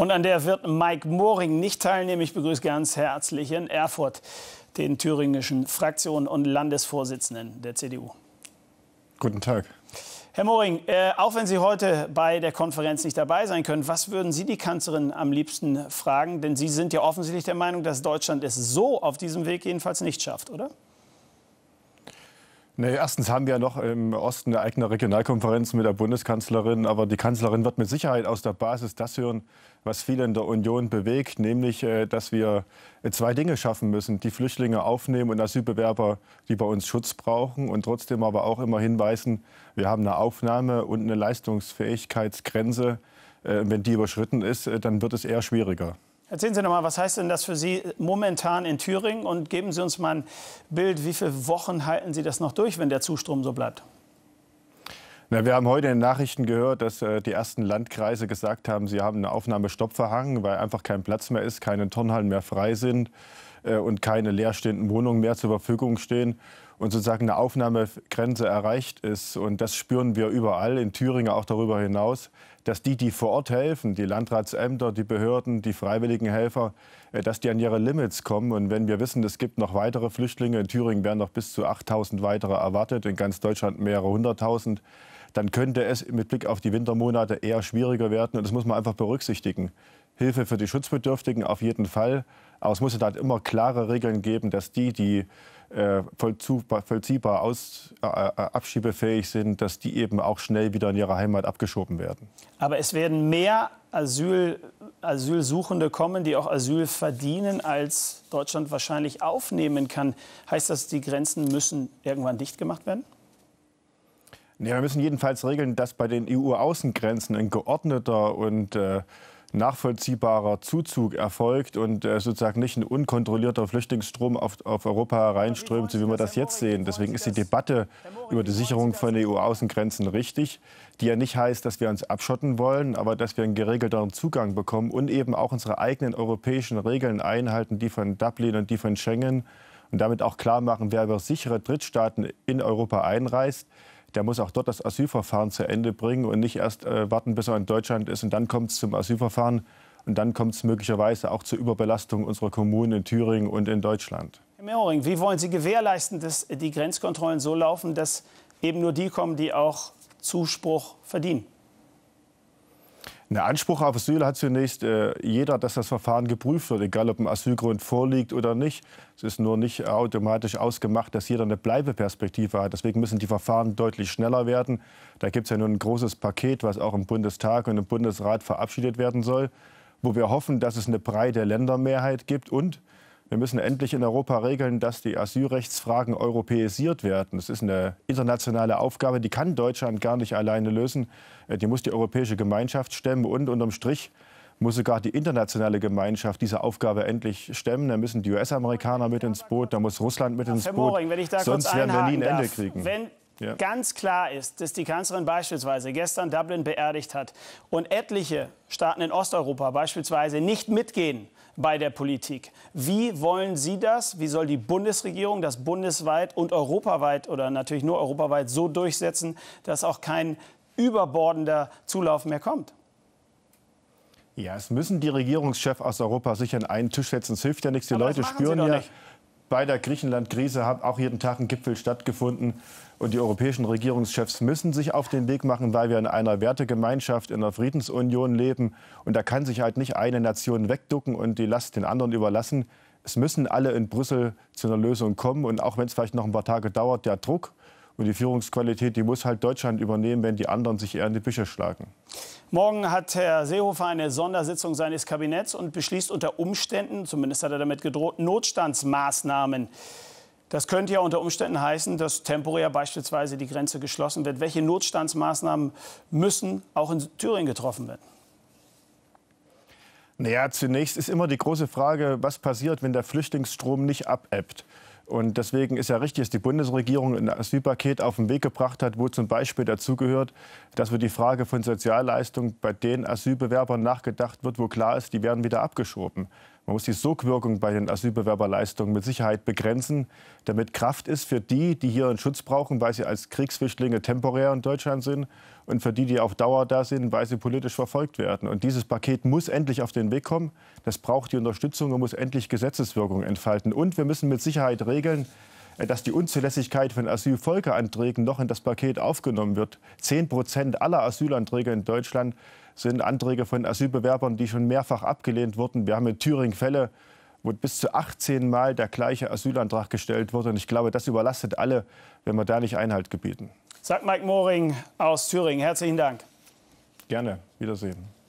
Und an der wird Mike Moring nicht teilnehmen. Ich begrüße ganz herzlich in Erfurt den thüringischen Fraktion- und Landesvorsitzenden der CDU. Guten Tag. Herr Moring, äh, auch wenn Sie heute bei der Konferenz nicht dabei sein können, was würden Sie die Kanzlerin am liebsten fragen? Denn Sie sind ja offensichtlich der Meinung, dass Deutschland es so auf diesem Weg jedenfalls nicht schafft, oder? Nee, erstens haben wir noch im Osten eine eigene Regionalkonferenz mit der Bundeskanzlerin. Aber die Kanzlerin wird mit Sicherheit aus der Basis das hören, was viele in der Union bewegt, nämlich, äh, dass wir äh, zwei Dinge schaffen müssen. Die Flüchtlinge aufnehmen und Asylbewerber, die bei uns Schutz brauchen und trotzdem aber auch immer hinweisen, wir haben eine Aufnahme und eine Leistungsfähigkeitsgrenze. Äh, wenn die überschritten ist, dann wird es eher schwieriger. Erzählen Sie noch mal, was heißt denn das für Sie momentan in Thüringen? Und geben Sie uns mal ein Bild, wie viele Wochen halten Sie das noch durch, wenn der Zustrom so bleibt? Na, wir haben heute in den Nachrichten gehört, dass äh, die ersten Landkreise gesagt haben, sie haben einen Aufnahmestopp verhangen, weil einfach kein Platz mehr ist, keine Turnhallen mehr frei sind. Äh, und keine leerstehenden Wohnungen mehr zur Verfügung stehen und sozusagen eine Aufnahmegrenze erreicht ist. Und das spüren wir überall, in Thüringen auch darüber hinaus, dass die, die vor Ort helfen, die Landratsämter, die Behörden, die freiwilligen Helfer, äh, dass die an ihre Limits kommen. Und wenn wir wissen, es gibt noch weitere Flüchtlinge, in Thüringen werden noch bis zu 8000 weitere erwartet, in ganz Deutschland mehrere hunderttausend, dann könnte es mit Blick auf die Wintermonate eher schwieriger werden. Und das muss man einfach berücksichtigen. Hilfe für die Schutzbedürftigen auf jeden Fall. Aber es muss halt immer klare Regeln geben, dass die, die äh, vollziehbar aus, äh, äh, abschiebefähig sind, dass die eben auch schnell wieder in ihre Heimat abgeschoben werden. Aber es werden mehr Asyl, Asylsuchende kommen, die auch Asyl verdienen, als Deutschland wahrscheinlich aufnehmen kann. Heißt das, die Grenzen müssen irgendwann dicht gemacht werden? Ja, wir müssen jedenfalls regeln, dass bei den EU-Außengrenzen ein geordneter und äh, nachvollziehbarer Zuzug erfolgt und äh, sozusagen nicht ein unkontrollierter Flüchtlingsstrom auf, auf Europa hereinströmt, so wie wir das jetzt sehen. Deswegen ist die Debatte über die Sicherung von EU-Außengrenzen richtig, die ja nicht heißt, dass wir uns abschotten wollen, aber dass wir einen geregelteren Zugang bekommen und eben auch unsere eigenen europäischen Regeln einhalten, die von Dublin und die von Schengen und damit auch klar machen, wer über sichere Drittstaaten in Europa einreist der muss auch dort das Asylverfahren zu Ende bringen und nicht erst äh, warten, bis er in Deutschland ist und dann kommt es zum Asylverfahren und dann kommt es möglicherweise auch zur Überbelastung unserer Kommunen in Thüringen und in Deutschland. Herr Mehring, wie wollen Sie gewährleisten, dass die Grenzkontrollen so laufen, dass eben nur die kommen, die auch Zuspruch verdienen? Der Anspruch auf Asyl hat zunächst äh, jeder, dass das Verfahren geprüft wird, egal ob ein Asylgrund vorliegt oder nicht. Es ist nur nicht automatisch ausgemacht, dass jeder eine Bleibeperspektive hat. Deswegen müssen die Verfahren deutlich schneller werden. Da gibt es ja nun ein großes Paket, was auch im Bundestag und im Bundesrat verabschiedet werden soll, wo wir hoffen, dass es eine breite Ländermehrheit gibt und wir müssen endlich in Europa regeln, dass die Asylrechtsfragen europäisiert werden. Das ist eine internationale Aufgabe, die kann Deutschland gar nicht alleine lösen. Äh, die muss die europäische Gemeinschaft stemmen und unterm Strich muss sogar die internationale Gemeinschaft diese Aufgabe endlich stemmen. Da müssen die US-Amerikaner mit ins Boot, da muss Russland mit ins Boot. Herr Moring, Sonst werden wir nie ein Ende kriegen. Wenn ja. ganz klar ist, dass die Kanzlerin beispielsweise gestern Dublin beerdigt hat und etliche Staaten in Osteuropa beispielsweise nicht mitgehen bei der Politik. Wie wollen Sie das? Wie soll die Bundesregierung das bundesweit und europaweit oder natürlich nur europaweit so durchsetzen, dass auch kein überbordender Zulauf mehr kommt? Ja, es müssen die Regierungschefs aus Europa sich an einen Tisch setzen. Es hilft ja nichts. Die Aber Leute spüren ja. Nicht bei der Griechenland-Krise hat auch jeden Tag ein Gipfel stattgefunden. Und die europäischen Regierungschefs müssen sich auf den Weg machen, weil wir in einer Wertegemeinschaft, in einer Friedensunion leben. Und da kann sich halt nicht eine Nation wegducken und die Last den anderen überlassen. Es müssen alle in Brüssel zu einer Lösung kommen. Und auch wenn es vielleicht noch ein paar Tage dauert, der Druck und die Führungsqualität, die muss halt Deutschland übernehmen, wenn die anderen sich eher in die Bücher schlagen. Morgen hat Herr Seehofer eine Sondersitzung seines Kabinetts und beschließt unter Umständen, zumindest hat er damit gedroht, Notstandsmaßnahmen. Das könnte ja unter Umständen heißen, dass temporär beispielsweise die Grenze geschlossen wird. Welche Notstandsmaßnahmen müssen auch in Thüringen getroffen werden? Naja, zunächst ist immer die große Frage, was passiert, wenn der Flüchtlingsstrom nicht abebbt. Und deswegen ist ja richtig, dass die Bundesregierung ein Asylpaket auf den Weg gebracht hat, wo zum Beispiel dazu dass wir die Frage von Sozialleistungen bei den Asylbewerbern nachgedacht wird, wo klar ist, die werden wieder abgeschoben. Man muss die Sogwirkung bei den Asylbewerberleistungen mit Sicherheit begrenzen, damit Kraft ist für die, die hier einen Schutz brauchen, weil sie als Kriegsflüchtlinge temporär in Deutschland sind und für die, die auf Dauer da sind, weil sie politisch verfolgt werden. Und dieses Paket muss endlich auf den Weg kommen. Das braucht die Unterstützung und muss endlich Gesetzeswirkung entfalten. Und wir müssen mit Sicherheit regeln, dass die Unzulässigkeit von Asylfolgeanträgen noch in das Paket aufgenommen wird. Zehn Prozent aller Asylanträge in Deutschland sind Anträge von Asylbewerbern, die schon mehrfach abgelehnt wurden. Wir haben in Thüringen Fälle, wo bis zu 18 Mal der gleiche Asylantrag gestellt wurde. Und ich glaube, das überlastet alle, wenn wir da nicht Einhalt gebieten. Sagt Mike Moring aus Thüringen. Herzlichen Dank. Gerne. Wiedersehen.